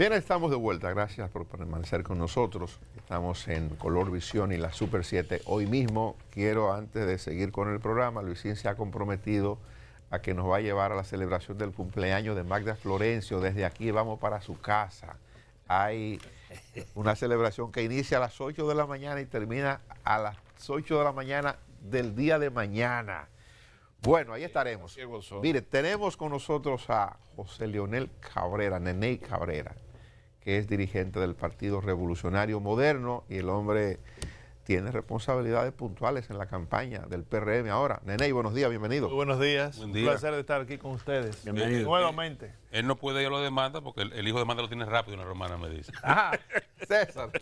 Bien, estamos de vuelta. Gracias por permanecer con nosotros. Estamos en Color Visión y la Super 7. Hoy mismo quiero, antes de seguir con el programa, Luisín se ha comprometido a que nos va a llevar a la celebración del cumpleaños de Magda Florencio. Desde aquí vamos para su casa. Hay una celebración que inicia a las 8 de la mañana y termina a las 8 de la mañana del día de mañana. Bueno, ahí estaremos. Mire, tenemos con nosotros a José Leonel Cabrera, Nene Cabrera que es dirigente del Partido Revolucionario Moderno y el hombre tiene responsabilidades puntuales en la campaña del PRM ahora. Nene, buenos días, bienvenido. Muy buenos días, un placer de estar aquí con ustedes. Bienvenido. Nuevamente. Él no puede ir a lo demanda porque el, hijo de demanda lo tiene rápido, una romana me dice. ¡Ah! César.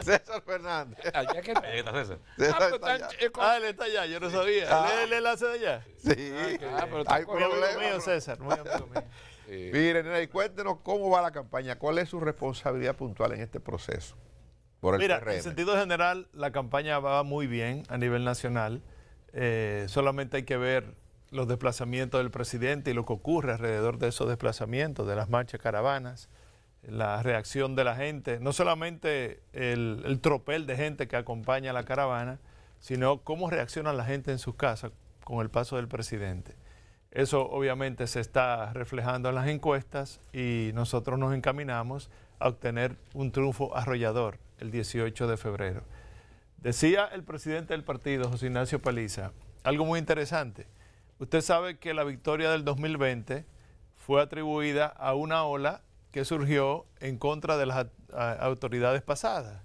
César Fernández. Allá ah, que está. está César. César ah, ah, él está allá, yo no sabía. Ah. ¿Él, hace de allá? Sí. Ah, ah pero está mío, César, muy amigo mío. Mire, eh, Miren, y cuéntenos cómo va la campaña, cuál es su responsabilidad puntual en este proceso. Por Mira, en sentido general, la campaña va muy bien a nivel nacional. Eh, solamente hay que ver los desplazamientos del presidente y lo que ocurre alrededor de esos desplazamientos, de las marchas caravanas, la reacción de la gente, no solamente el, el tropel de gente que acompaña a la caravana, sino cómo reacciona la gente en sus casas con el paso del presidente. Eso obviamente se está reflejando en las encuestas y nosotros nos encaminamos a obtener un triunfo arrollador el 18 de febrero. Decía el presidente del partido, José Ignacio Paliza, algo muy interesante. Usted sabe que la victoria del 2020 fue atribuida a una ola que surgió en contra de las autoridades pasadas.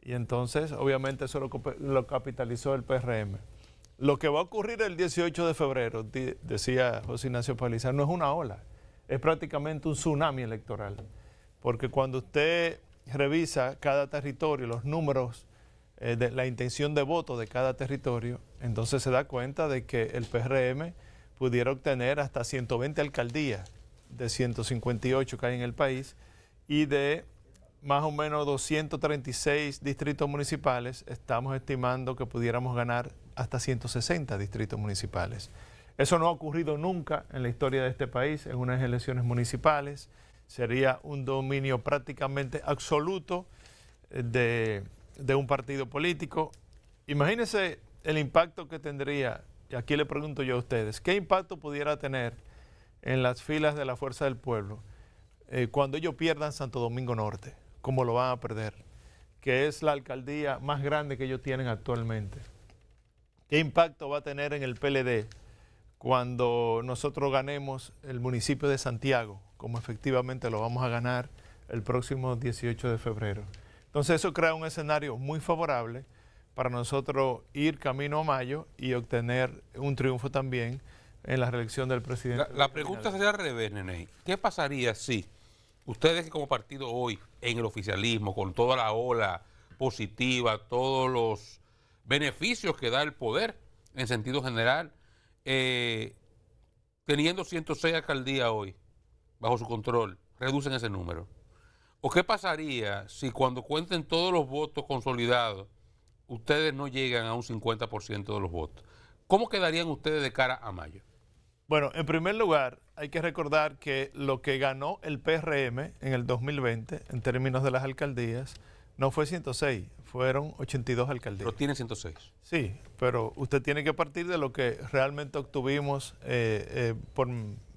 Y entonces, obviamente, eso lo, capitalizó el PRM. Lo que va a ocurrir el 18 de febrero, decía José Ignacio Paliza, no es una ola, es prácticamente un tsunami electoral. Porque cuando usted revisa cada territorio, los números, eh, de la intención de voto de cada territorio, entonces se da cuenta de que el PRM pudiera obtener hasta 120 alcaldías de 158 que hay en el país y de más o menos 236 distritos municipales, estamos estimando que pudiéramos ganar hasta 160 distritos municipales. Eso no ha ocurrido nunca en la historia de este país, en unas elecciones municipales. Sería un dominio prácticamente absoluto eh, de, un partido político. Imagínense el impacto que tendría, y aquí le pregunto yo a ustedes, ¿qué impacto pudiera tener en las filas de la Fuerza del Pueblo eh, cuando ellos pierdan Santo Domingo Norte? como lo van a perder, que es la alcaldía más grande que ellos tienen actualmente. ¿Qué impacto va a tener en el PLD cuando nosotros ganemos el municipio de Santiago, como efectivamente lo vamos a ganar el próximo 18 de febrero? Entonces eso crea un escenario muy favorable para nosotros ir camino a mayo y obtener un triunfo también en la reelección del presidente. La, pregunta sería al revés, Nene. ¿Qué pasaría si ustedes como partido hoy en el oficialismo, con toda la ola positiva, todos los beneficios que da el poder en sentido general, eh, teniendo 106 alcaldías hoy bajo su control, reducen ese número. ¿O qué pasaría si cuando cuenten todos los votos consolidados, ustedes no llegan a un 50% de los votos? ¿Cómo quedarían ustedes de cara a mayo? Bueno, en primer lugar, hay que recordar que lo que ganó el PRM en el 2020 en términos de las alcaldías no fue 106, fueron 82 alcaldías. Pero tiene 106. Sí, pero usted tiene que partir de lo que realmente obtuvimos eh, eh, por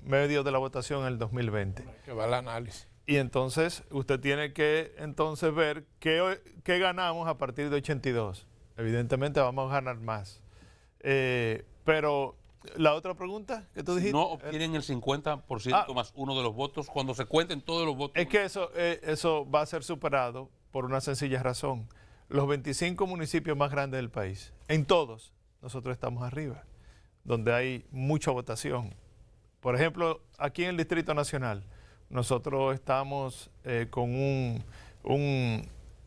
medio de la votación en el 2020. que va el análisis. Y entonces usted tiene que entonces ver qué, qué ganamos a partir de 82. Evidentemente vamos a ganar más. Eh, pero la otra pregunta que tú dijiste. No obtienen el 50% ah. más uno de los votos cuando se cuenten todos los votos. Es que eso, eh, eso va a ser superado por una sencilla razón. Los 25 municipios más grandes del país, en todos, nosotros estamos arriba, donde hay mucha votación. Por ejemplo, aquí en el Distrito Nacional, nosotros estamos eh, con un,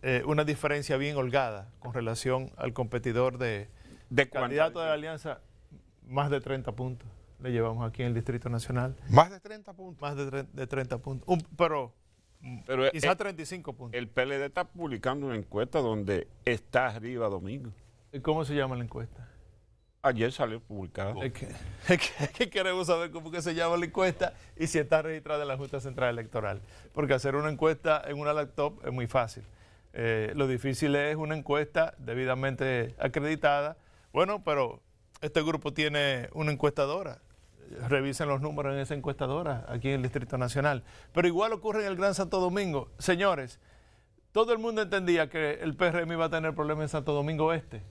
eh, una diferencia bien holgada con relación al competidor de, ¿De candidato de la Alianza más de 30 puntos le llevamos aquí en el Distrito Nacional. ¿Más de 30 puntos? Más de, 30 puntos. pero pero quizás 35 eh, puntos. El PLD está publicando una encuesta donde está arriba Domingo. ¿Y cómo se llama la encuesta? Ayer salió publicada. Es que, queremos saber cómo que se llama la encuesta y si está registrada en la Junta Central Electoral. Porque hacer una encuesta en una laptop es muy fácil. Eh, lo difícil es una encuesta debidamente acreditada. Bueno, pero este grupo tiene una encuestadora. Revisen los números en esa encuestadora aquí en el Distrito Nacional. Pero igual ocurre en el Gran Santo Domingo. Señores, todo el mundo entendía que el PRM iba a tener problemas en Santo Domingo Este.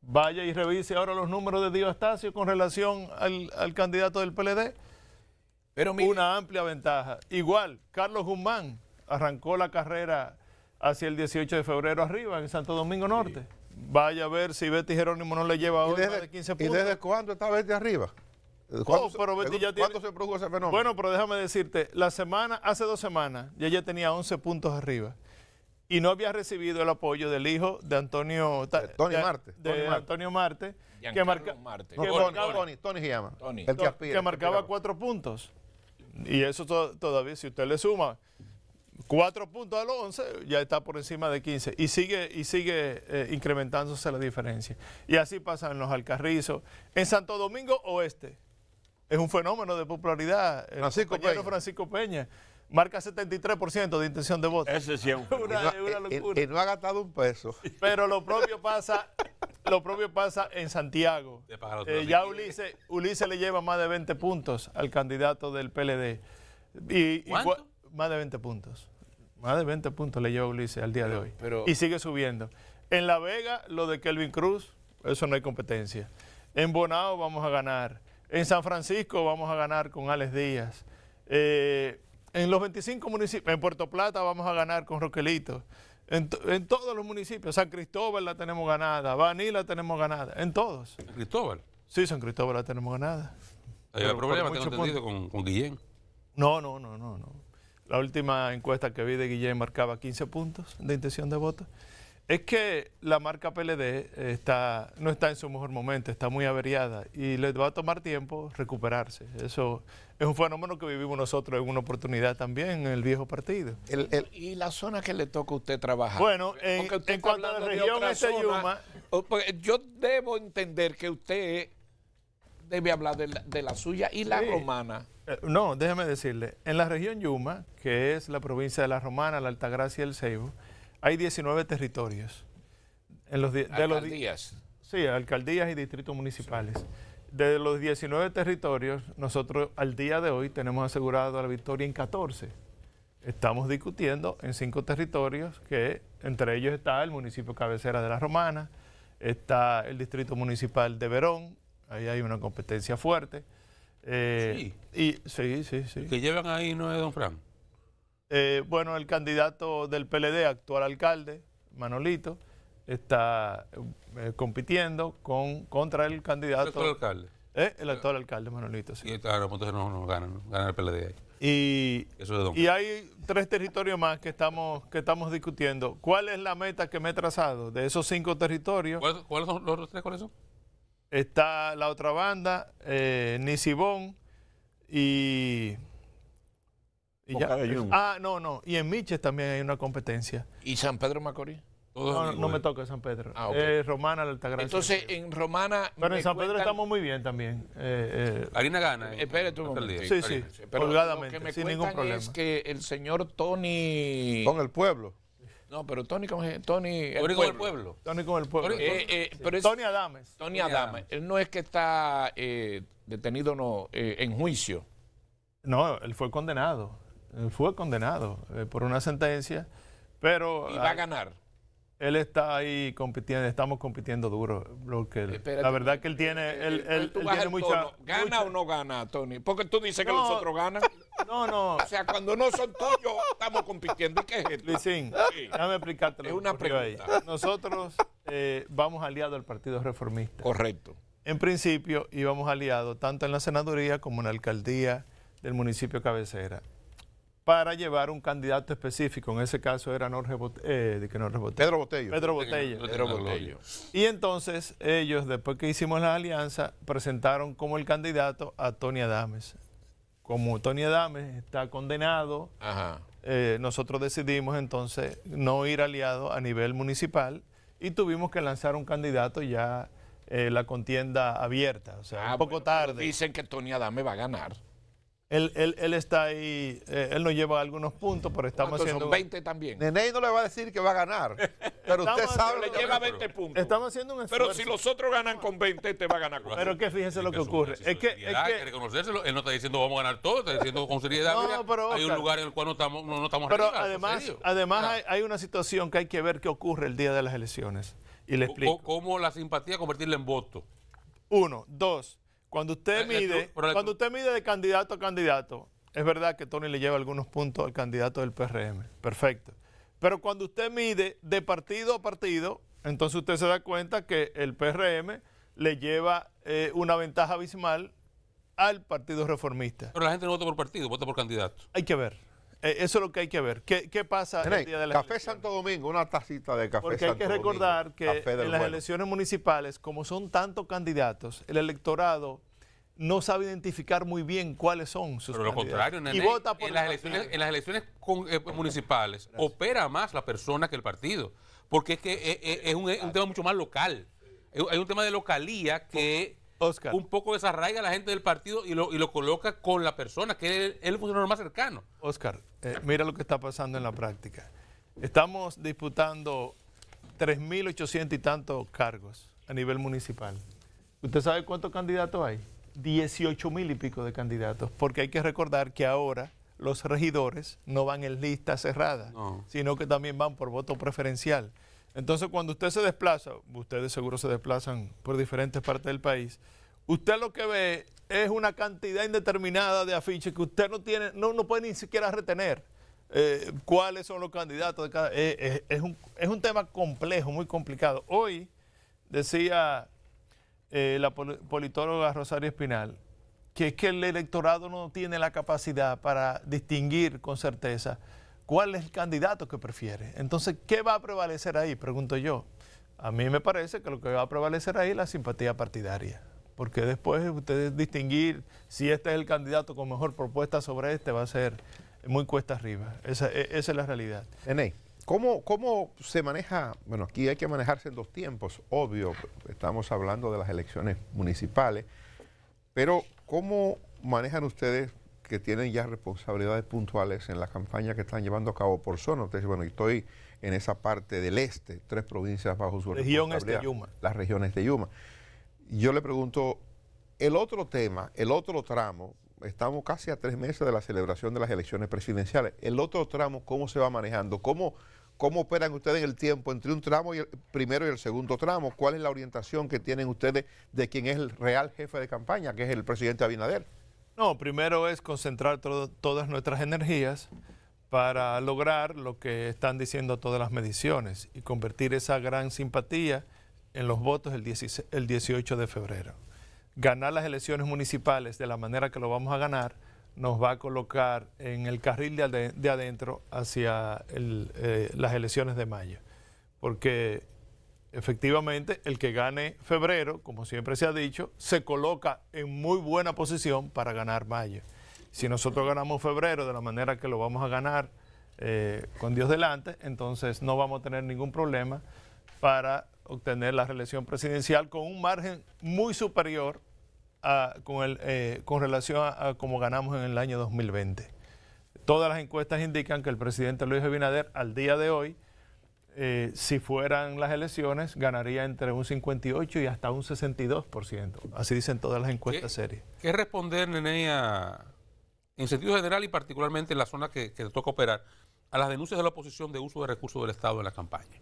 Vaya y revise ahora los números de Dio Astacio con relación al, candidato del PLD. Pero Una amplia ventaja. Igual, Carlos Guzmán arrancó la carrera hacia el 18 de febrero arriba en Santo Domingo Norte. Vaya a ver si Betty Jerónimo no le lleva hoy de 15 puntos. ¿Y desde cuándo está Betty arriba? ¿Cuándo, se produjo ese fenómeno? Bueno, pero déjame decirte, la semana, hace dos semanas, ya ella tenía 11 puntos arriba y no había recibido el apoyo del hijo de Antonio Tony Marte, Antonio Marte, que, Tony, marcaba Tony, se llama, Tony. El que, que marcaba cuatro puntos y eso todavía si usted le suma Cuatro puntos al los 11, ya está por encima de 15 y sigue, y sigue eh, incrementándose la diferencia. Y así pasa en los Alcarrizos. En Santo Domingo Oeste, es un fenómeno de popularidad. Francisco Peña. Francisco Peña marca 73% de intención de voto. Ese es una, no, locura. Y, no ha gastado un peso. Pero lo propio pasa, lo propio pasa en Santiago. Eh, ya Ulises, le lleva más de 20 puntos al candidato del PLD. Y, más de 20 puntos. Más de 20 puntos le lleva Ulises al día de hoy. y sigue subiendo. En La Vega, lo de Kelvin Cruz, eso no hay competencia. En Bonao vamos a ganar. En San Francisco vamos a ganar con Alex Díaz. Eh, en los 25 municipios, en Puerto Plata vamos a ganar con Roquelito. En, todos los municipios, San Cristóbal la tenemos ganada, Baní la tenemos ganada, en todos. ¿San Cristóbal? Sí, San Cristóbal la tenemos ganada. ¿Hay problema con, con Guillén? No, no, no, no, no la última encuesta que vi de Guillén marcaba 15 puntos de intención de voto. Es que la marca PLD eh, está, no está en su mejor momento, está muy averiada y le va a tomar tiempo recuperarse. Eso es un fenómeno que vivimos nosotros en una oportunidad también en el viejo partido. ¿Y la zona que le toca a usted trabajar? Bueno, en, cuanto a la región este de pues, Yo debo entender que usted debe hablar de la, suya y la romana. Eh, no, déjeme decirle, en la región Yuma, que es la provincia de La Romana, la Altagracia y el Ceibo, hay 19 territorios. En los de alcaldías. sí, alcaldías y distritos municipales. De los 19 territorios, nosotros al día de hoy tenemos asegurado la victoria en 14. Estamos discutiendo en cinco territorios, que entre ellos está el municipio cabecera de La Romana, está el distrito municipal de Verón, ahí hay una competencia fuerte eh, y, sí, sí, sí. que llevan ahí no es don Fran. Eh, bueno, el candidato del PLD, actual alcalde, Manolito, está eh, compitiendo con, contra el candidato. El actual alcalde. el actual alcalde, Manolito, sí. Y claro, entonces no, el ahí. Y, y hay tres territorios más que estamos, que estamos discutiendo. ¿Cuál es la meta que me he trazado de esos cinco territorios? ¿Cuáles son los otros tres? ¿Cuáles son? está la otra banda, eh, Nisibón y... ya. Ah, no, no. Y en Miches también hay una competencia. ¿Y San Pedro Macorís? No, no, me eh. toca San Pedro. Ah, eh, Romana, la Altagracia. Entonces, en Romana. Pero en San Pedro estamos muy bien también. Eh, eh, Harina gana. Eh. espérate tú un peligro. Sí, sí. Pero sin ningún problema. Es que el señor Tony. Con el pueblo. No, pero Tony con el pueblo. Tony con el pueblo. Tony eh, eh, Adames. Tony Adames. Él no es que está eh, detenido no, en juicio. No, él fue condenado. fue condenado por una sentencia, pero... Y va a ganar él está ahí compitiendo, estamos compitiendo duro. Lo que, la verdad que él eh, tiene, eh, él, eh, mucha, ¿Gana o no gana, Tony? Porque tú dices que nosotros otros No, no. o sea, cuando no son tuyos, estamos compitiendo. ¿Y qué es esto? Luisín, sí. déjame explicártelo. Es una pregunta. Nosotros vamos aliados al Partido Reformista. Correcto. En principio íbamos aliados tanto en la senaduría como en la alcaldía del municipio cabecera para llevar un candidato específico, en ese caso era Norge eh, que no Pedro Botello. Pedro Botello. Pedro Botello. Y entonces ellos, después que hicimos la alianza, presentaron como el candidato a Tony Adames. Como Tony Adames está condenado, Ajá. Eh, nosotros decidimos entonces no ir aliado a nivel municipal y tuvimos que lanzar un candidato ya eh, la contienda abierta, o sea, un ah, poco tarde. Dicen que Tony Adames va a ganar. Él, él, está ahí, eh, él nos lleva algunos puntos, pero estamos ah, haciendo. Son 20 también. Nene no le va a decir que va a ganar. Pero usted sabe. Le lleva 20 puntos. Estamos haciendo un esfuerzo. Pero si los otros ganan con 20, este va a ganar con Pero que fíjense lo que, ocurre. Es que, es que. reconocérselo. Él no está diciendo vamos a ganar todo, está diciendo con seriedad. No, pero, hay un lugar en el cual no estamos, no, estamos Pero además, además hay, una situación que hay que ver qué ocurre el día de las elecciones. Y le explico. ¿Cómo la simpatía convertirla en voto? Uno. Dos. Cuando usted eh, eh, mide, cuando usted mide de candidato a candidato, es verdad que Tony le lleva algunos puntos al candidato del PRM. Perfecto. Pero cuando usted mide de partido a partido, entonces usted se da cuenta que el PRM le lleva eh, una ventaja abismal al Partido Reformista. Pero la gente no vota por partido, vota por candidato. Hay que ver. Eh, eso es lo que hay que ver. ¿Qué, pasa en el día de la Café Santo Domingo, una tacita de café Porque hay que recordar que en las elecciones municipales, como son tantos candidatos, el electorado no sabe identificar muy bien cuáles son sus Pero lo contrario, en, las elecciones, eh, pues, municipales opera más la persona que el partido, porque es que eh, es, un, tema mucho más local. Hay un tema de localía que Oscar. un poco desarraiga a la gente del partido y lo, coloca con la persona, que es el, funcionario más cercano. Oscar, eh, mira lo que está pasando en la práctica. Estamos disputando 3.800 y tantos cargos a nivel municipal. ¿Usted sabe cuántos candidatos hay? 18,000 y pico de candidatos, porque hay que recordar que ahora los regidores no van en lista cerrada, sino que también van por voto preferencial. Entonces, cuando usted se desplaza, ustedes seguro se desplazan por diferentes partes del país, usted lo que ve es una cantidad indeterminada de afiches que usted no tiene, no, no puede ni siquiera retener eh, cuáles son los candidatos eh, eh, es, un, es, un, tema complejo, muy complicado. Hoy decía la politóloga Rosario Espinal que es que el electorado no tiene la capacidad para distinguir con certeza cuál es el candidato que prefiere. Entonces, ¿qué va a prevalecer ahí? Pregunto yo. A mí me parece que lo que va a prevalecer ahí es la simpatía partidaria. Porque después ustedes distinguir si este es el candidato con mejor propuesta sobre este va a ser muy cuesta arriba. Esa, e, es la realidad. Eney, ¿cómo, ¿cómo se maneja? Bueno, aquí hay que manejarse en dos tiempos, obvio. Estamos hablando de las elecciones municipales. Pero, ¿cómo manejan ustedes que tienen ya responsabilidades puntuales en la campaña que están llevando a cabo por zona. bueno, estoy en esa parte del este, tres provincias bajo su Región este responsabilidad. Yuma. Las regiones de Yuma. Yo le pregunto, el otro tema, el otro tramo, estamos casi a tres meses de la celebración de las elecciones presidenciales. El otro tramo, ¿cómo se va manejando? ¿Cómo, cómo operan ustedes en el tiempo entre un tramo y el primero y el segundo tramo? ¿Cuál es la orientación que tienen ustedes de quién es el real jefe de campaña, que es el presidente Abinader? No, primero es concentrar todas nuestras energías para lograr lo que están diciendo todas las mediciones y convertir esa gran simpatía en los votos el, 18 de febrero. Ganar las elecciones municipales de la manera que lo vamos a ganar nos va a colocar en el carril de, adentro hacia eh, las elecciones de mayo, porque efectivamente el que gane febrero, como siempre se ha dicho, se coloca en muy buena posición para ganar mayo. Si nosotros ganamos febrero de la manera que lo vamos a ganar eh, con Dios delante, entonces no vamos a tener ningún problema para obtener la reelección presidencial con un margen muy superior eh, con, relación a, cómo como ganamos en el año 2020. Todas las encuestas indican que el presidente Luis Abinader al día de hoy eh, si fueran las elecciones, ganaría entre un 58 y hasta un 62%. Así dicen todas las encuestas serias. ¿Qué responder, ella, en sentido general y particularmente en la zona que, toca operar, a las denuncias de la oposición de uso de recursos del Estado en la campaña?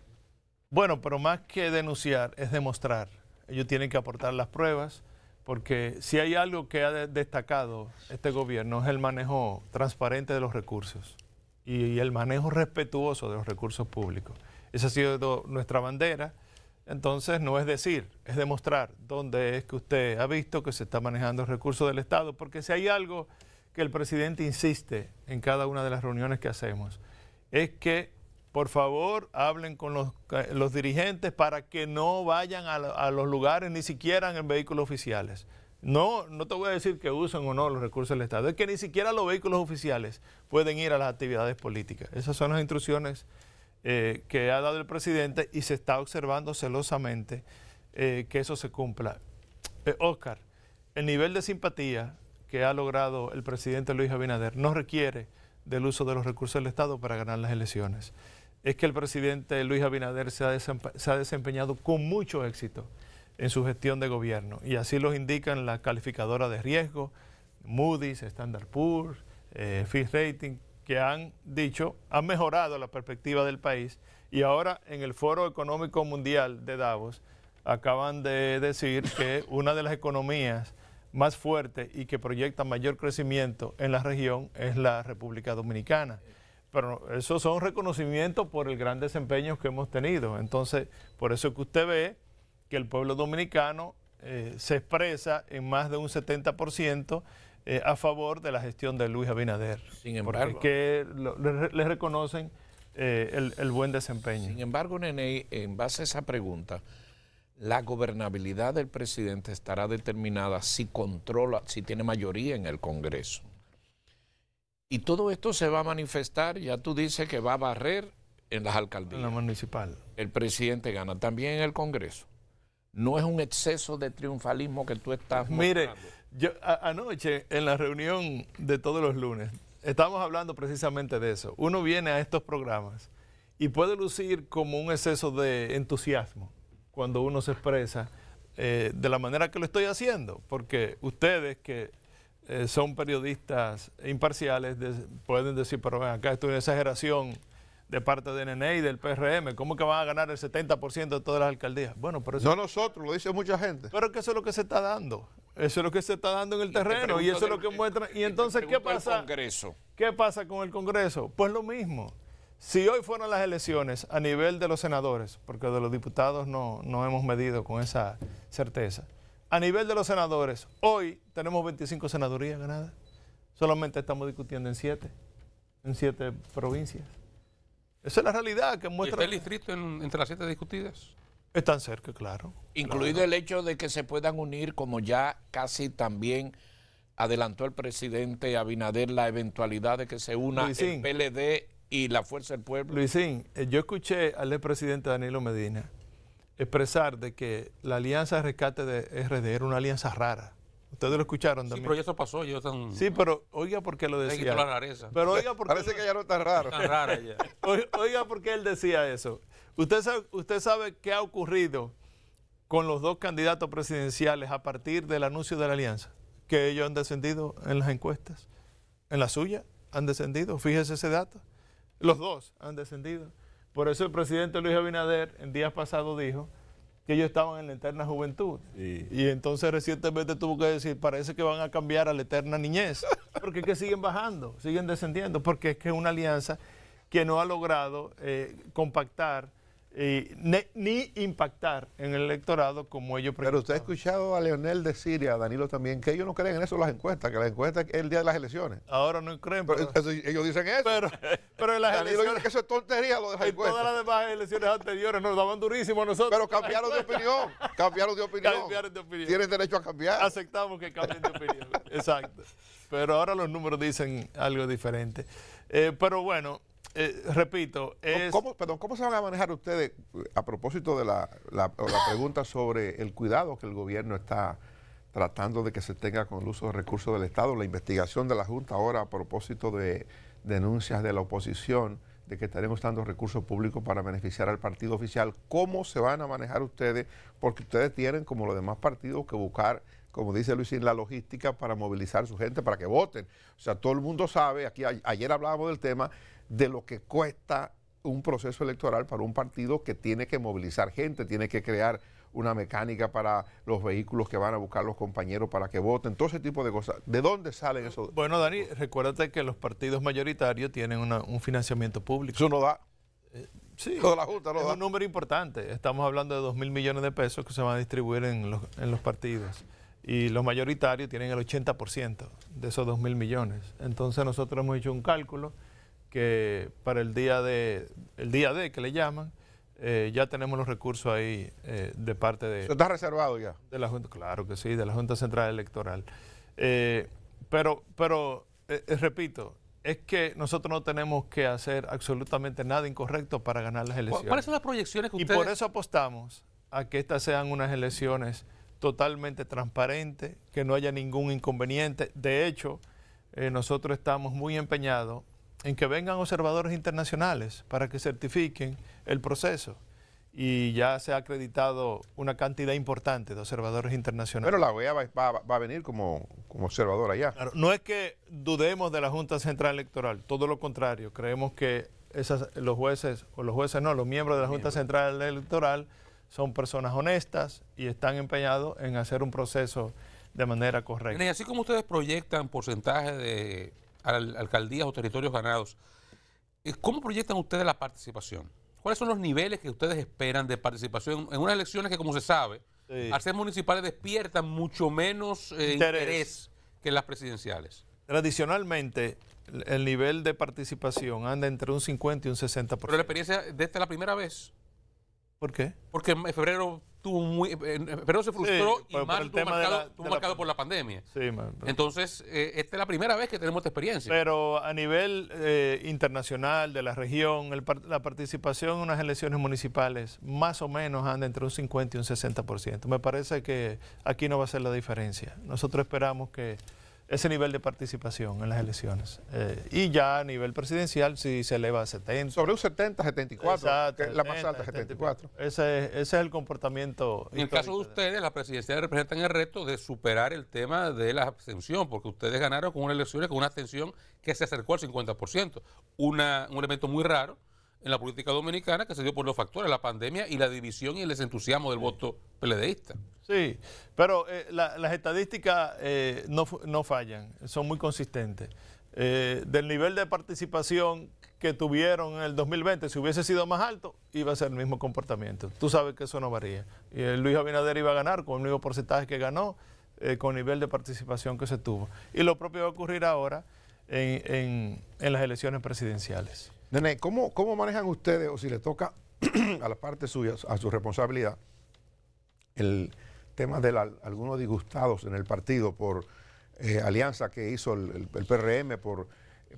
Bueno, pero más que denunciar, es demostrar. Ellos tienen que aportar las pruebas, porque si hay algo que ha destacado este gobierno es el manejo transparente de los recursos y el manejo respetuoso de los recursos públicos. Esa ha sido nuestra bandera. Entonces, no es decir, es demostrar dónde es que usted ha visto que se está manejando el recurso del Estado, porque si hay algo que el presidente insiste en cada una de las reuniones que hacemos, es que por favor hablen con los, eh, dirigentes para que no vayan a, los lugares ni siquiera en vehículos oficiales. No, no te voy a decir que usen o no los recursos del Estado, es que ni siquiera los vehículos oficiales pueden ir a las actividades políticas. Esas son las instrucciones eh, que ha dado el presidente y se está observando celosamente eh, que eso se cumpla. Oscar, eh, el nivel de simpatía que ha logrado el presidente Luis Abinader no requiere del uso de los recursos del Estado para ganar las elecciones. Es que el presidente Luis Abinader se ha, desempeñado con mucho éxito en su gestión de gobierno y así lo indican la calificadora de riesgo, Moody's, Standard Poor's, eh, Fitch Rating, que han dicho han mejorado la perspectiva del país y ahora en el Foro Económico Mundial de Davos acaban de decir que una de las economías más fuertes y que proyecta mayor crecimiento en la región es la República Dominicana. Pero eso son reconocimientos por el gran desempeño que hemos tenido. Entonces, por eso que usted ve que el pueblo dominicano eh, se expresa en más de un 70% eh, a favor de la gestión de Luis Abinader. Sin embargo. Porque le, reconocen eh, el, buen desempeño. Sin embargo, Nene, en base a esa pregunta, la gobernabilidad del presidente estará determinada si controla, si tiene mayoría en el Congreso. Y todo esto se va a manifestar, ya tú dices que va a barrer en las alcaldías. En la municipal. El presidente gana también en el Congreso. No es un exceso de triunfalismo que tú estás. Mire, yo, anoche, en la reunión de todos los lunes, estábamos hablando precisamente de eso. Uno viene a estos programas y puede lucir como un exceso de entusiasmo cuando uno se expresa eh, de la manera que lo estoy haciendo, porque ustedes que eh, son periodistas imparciales pueden decir, pero acá, estoy en una exageración de parte de Nene y del PRM. ¿Cómo que van a ganar el 70% de todas las alcaldías? Bueno, pero eso, No nosotros, lo dice mucha gente. Pero que eso es lo que se está dando. Eso es lo que se está dando en el terreno y eso es lo que muestra. Y entonces, ¿qué pasa? ¿Qué pasa con el Congreso? Pues lo mismo. Si hoy fueron las elecciones a nivel de los senadores, porque de los diputados no, hemos medido con esa certeza, a nivel de los senadores, hoy tenemos 25 senadurías ganadas, solamente estamos discutiendo en siete, en 7 provincias. Esa es la realidad que muestra. el distrito entre las siete discutidas? Están cerca, claro. Incluido el hecho de que se puedan unir, como ya casi también adelantó el presidente Abinader, la eventualidad de que se una el PLD y la Fuerza del Pueblo. Luisín, eh, yo escuché al expresidente Danilo Medina expresar de que la alianza de rescate de RD era una alianza rara. Ustedes lo escucharon también. Sí, pero eso pasó, yo Sí, pero oiga por qué lo decía. Pero oiga porque Parece que ya no está raro. rara oiga por qué él decía eso. Usted usted sabe qué ha ocurrido con los dos candidatos presidenciales a partir del anuncio de la alianza, que ellos han descendido en las encuestas, en la suya han descendido, fíjese ese dato, los dos han descendido. Por eso el presidente Luis Abinader en días pasados dijo que ellos estaban en la eterna juventud. Y entonces recientemente tuvo que decir, parece que van a cambiar a la eterna niñez, porque es que siguen bajando, siguen descendiendo, porque es que es una alianza que no ha logrado eh, compactar ni impactar en el electorado como ellos Pero usted ha escuchado a Leonel decir y a Danilo también que ellos no creen en eso las encuestas, que las encuestas es el día de las elecciones. Ahora no creen. Pero, ellos dicen eso. Pero, pero en las elecciones. eso es tontería lo de en todas las demás elecciones anteriores nos daban durísimo a nosotros. Pero cambiaron de opinión. Cambiaron de opinión. cambiaron de opinión. Tienen derecho a cambiar. Aceptamos que cambien de opinión. Exacto. Pero ahora los números dicen algo diferente. Eh, pero bueno, eh, repito, es... ¿Cómo, perdón, ¿Cómo se van a manejar ustedes a propósito de la, pregunta sobre el cuidado que el gobierno está tratando de que se tenga con el uso de recursos del Estado, la investigación de la Junta ahora a propósito de denuncias de la oposición de que estaremos usando recursos públicos para beneficiar al partido oficial, ¿cómo se van a manejar ustedes? Porque ustedes tienen, como los demás partidos, que buscar como dice Luisín, la logística para movilizar su gente para que voten. O sea, todo el mundo sabe, aquí ayer hablábamos del tema, de lo que cuesta un proceso electoral para un partido que tiene que movilizar gente, tiene que crear una mecánica para los vehículos que van a buscar los compañeros para que voten, todo ese tipo de cosas. ¿De dónde salen esos? Bueno, Dani, recuérdate que los partidos mayoritarios tienen un financiamiento público. Eso no da. Eh, sí, la Junta es un número importante. Estamos hablando de 2 mil millones de pesos que se van a distribuir en los, en los partidos y los mayoritarios tienen el 80% de esos 2 mil millones. Entonces nosotros hemos hecho un cálculo que para el día de, el día de que le llaman, eh, ya tenemos los recursos ahí eh, de parte de... está reservado ya? De la Junta, claro que sí, de la Junta Central Electoral. Eh, pero, pero repito, es que nosotros no tenemos que hacer absolutamente nada incorrecto para ganar las elecciones. ¿Cuáles son las proyecciones que ustedes...? Y por eso apostamos a que estas sean unas elecciones totalmente transparente, que no haya ningún inconveniente. De hecho, eh, nosotros estamos muy empeñados en que vengan observadores internacionales para que certifiquen el proceso. Y ya se ha acreditado una cantidad importante de observadores internacionales. Pero la OEA va, a venir como, como observadora ya. no es que dudemos de la Junta Central Electoral, todo lo contrario. Creemos que esas, los jueces, o los jueces no, los miembros de la Junta Central Electoral son personas honestas y están empeñados en hacer un proceso de manera correcta. Y así como ustedes proyectan porcentaje de alcaldías o territorios ganados, eh, ¿cómo proyectan ustedes la participación? ¿Cuáles son los niveles que ustedes esperan de participación en unas elecciones que, como se sabe, sí. al ser municipales despiertan mucho menos eh, interés. interés que las presidenciales? Tradicionalmente, el nivel de participación anda entre un 50 y un 60%. Pero la experiencia desde la primera vez ¿Por qué? Porque en febrero tuvo muy, pero febrero se frustró y por, tuvo marcado, por la pandemia. Entonces, eh, esta es la primera vez que tenemos esta experiencia. Pero a nivel eh, internacional, de la región, la participación en unas elecciones municipales más o menos anda entre un 50 y un 60%. Me parece que aquí no va a ser la diferencia. Nosotros esperamos que ese nivel de participación en las elecciones. Eh, y ya a nivel presidencial si se eleva a 70. Sobre un 70, 74, la más alta, 74. Ese, es, ese es el comportamiento. En el caso de ustedes, la las presidenciales representan el reto de superar el tema de la abstención, porque ustedes ganaron con unas elecciones con una abstención que se acercó al 50%, una, un elemento muy raro en la política dominicana que se dio por los factores, la pandemia y la división y el desentusiasmo del voto peledeísta. Sí, pero eh, las estadísticas eh, no, fallan, son muy consistentes. Eh, del nivel de participación que tuvieron en el 2020, si hubiese sido más alto, iba a ser el mismo comportamiento. Tú sabes que eso no varía. Luis Abinader iba a ganar con el mismo porcentaje que ganó, con el nivel de participación que se tuvo. Y lo propio va a ocurrir ahora en, en las elecciones presidenciales. Nene, ¿cómo, manejan ustedes, o si le toca a la parte suya, a su responsabilidad, el tema de algunos disgustados en el partido por eh, alianza que hizo el, PRM, por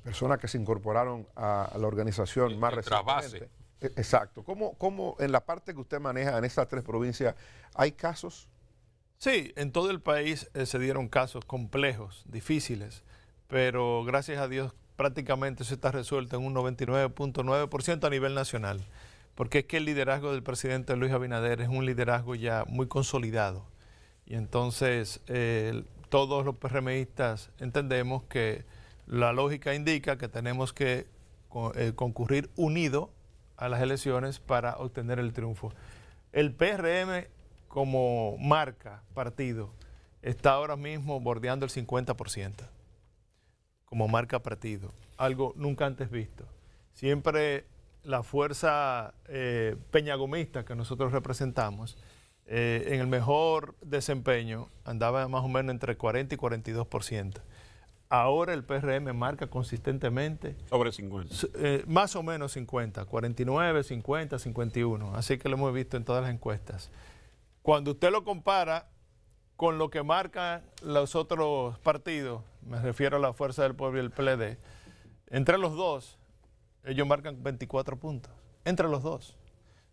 personas que se incorporaron a, la organización más recientemente? Base. E, exacto. ¿Cómo, ¿Cómo en la parte que usted maneja en esas tres provincias hay casos? Sí, en todo el país eh, se dieron casos complejos, difíciles, pero gracias a Dios prácticamente se está resuelto en un 99.9% a nivel nacional, porque es que el liderazgo del presidente Luis Abinader es un liderazgo ya muy consolidado. Y entonces eh, todos los PRMistas entendemos que la lógica indica que tenemos que eh, concurrir unido a las elecciones para obtener el triunfo. El PRM como marca, partido, está ahora mismo bordeando el 50% como marca partido, algo nunca antes visto. Siempre la fuerza eh, peñagomista que nosotros representamos, eh, en el mejor desempeño andaba más o menos entre 40 y 42%. Ahora el PRM marca consistentemente. Sobre 50. Eh, más o menos 50, 49, 50, 51. Así que lo hemos visto en todas las encuestas. Cuando usted lo compara con lo que marcan los otros partidos, me refiero a la Fuerza del Pueblo y el PLD, entre los dos, ellos marcan 24 puntos, entre los dos.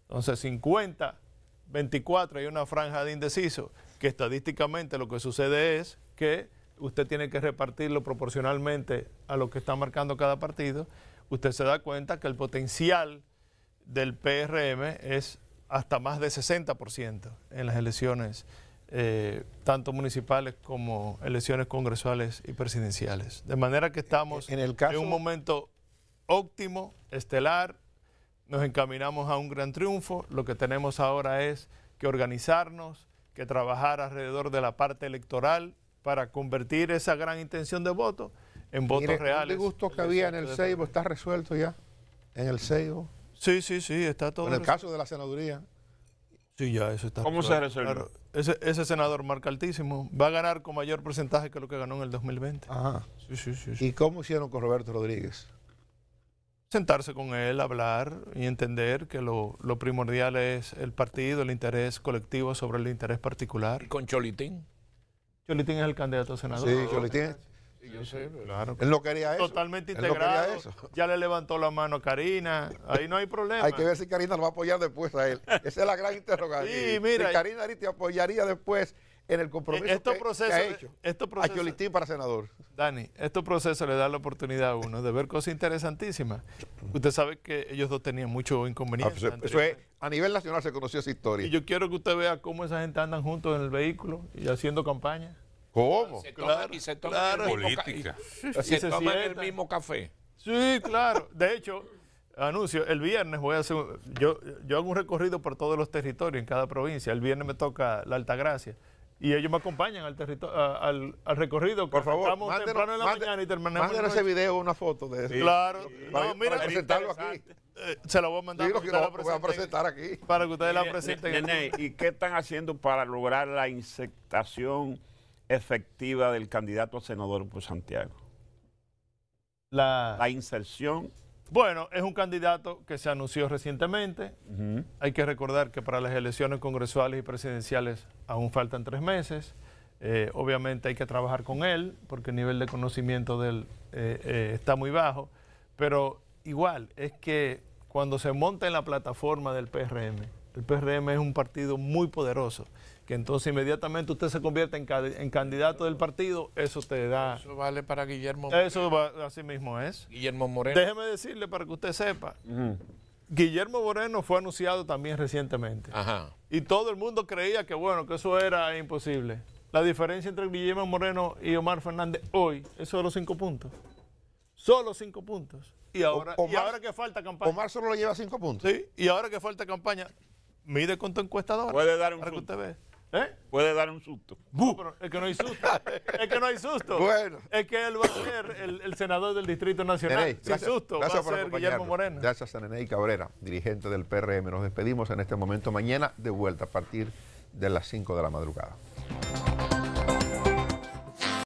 Entonces 50, 24, hay una franja de indeciso, que estadísticamente lo que sucede es que usted tiene que repartirlo proporcionalmente a lo que está marcando cada partido, usted se da cuenta que el potencial del PRM es hasta más de 60% en las elecciones eh, tanto municipales como elecciones congresuales y presidenciales. De manera que estamos en, un momento óptimo, estelar, nos encaminamos a un gran triunfo. Lo que tenemos ahora es que organizarnos, que trabajar alrededor de la parte electoral para convertir esa gran intención de voto en votos reales. El gusto que había en el Seibo está resuelto ya, en el Seibo. Sí, sí, sí, está todo. En el caso de la senaduría. Sí, ya eso está. ¿Cómo se resuelve? Ese, senador marca altísimo. Va a ganar con mayor porcentaje que lo que ganó en el 2020. Ajá. Sí, sí, sí, ¿Y cómo hicieron con Roberto Rodríguez? Sentarse con él, hablar y entender que lo, primordial es el partido, el interés colectivo sobre el interés particular. ¿Y con Cholitín? Cholitín es el candidato a senador. Sí, Cholitín. Yo sé, claro. Él no quería eso. Totalmente integrado. eso. Ya le levantó la mano a Karina. Ahí no hay problema. hay que ver si Karina lo va a apoyar después a él. Esa es la gran interrogante. sí, mira. Si Karina te apoyaría después en el compromiso estos que, procesos, ha hecho esto para senador. Dani, este proceso le da la oportunidad a uno de ver cosas interesantísimas. Usted sabe que ellos dos tenían mucho inconveniente. Ah, pues a nivel nacional se conoció esa historia. Y yo quiero que usted vea cómo esa gente andan juntos en el vehículo y haciendo campaña. ¿Cómo? claro, y se toman Política. Así se, y el mismo café. Sí, claro. De hecho, anuncio, el viernes voy a hacer, yo, yo hago un recorrido por todos los territorios en cada provincia. El viernes me toca la Altagracia. Y ellos me acompañan al, territorio, al, al, recorrido. Por favor, estamos temprano en la mañana y terminamos. Mándenos ese video, o una foto de eso. claro. vamos para, presentarlo aquí. Eh, se lo voy a mandar. a presentar aquí. Para que ustedes la presenten. ¿y qué están haciendo para lograr la insectación? efectiva del candidato a senador por Santiago? La, inserción. Bueno, es un candidato que se anunció recientemente. Hay que recordar que para las elecciones congresuales y presidenciales aún faltan tres meses. Eh, obviamente hay que trabajar con él porque el nivel de conocimiento de él eh, eh, está muy bajo. Pero igual, es que cuando se monta en la plataforma del PRM, el PRM es un partido muy poderoso, que entonces inmediatamente usted se convierte en, candidato del partido, eso te da... Eso vale para Guillermo Moreno. Eso así mismo es. Guillermo Moreno. Déjeme decirle para que usted sepa, Guillermo Moreno fue anunciado también recientemente. Ajá. Y todo el mundo creía que bueno, que eso era imposible. La diferencia entre Guillermo Moreno y Omar Fernández hoy es solo cinco puntos. Solo cinco puntos. Y ahora, y ahora que falta campaña. Omar solo le lleva cinco puntos. Sí, y ahora que falta campaña, mide con tu encuestadora. Puede dar un susto. ¿Eh? ¿Eh? Puede dar un susto. es que no hay susto. es que no hay susto. Bueno. Es que él va a ser el, senador del Distrito Nacional. Sin susto. Gracias va a ser Guillermo Moreno. Gracias a Neney Cabrera, dirigente del PRM. Nos despedimos en este momento. Mañana de vuelta a partir de las 5 de la madrugada.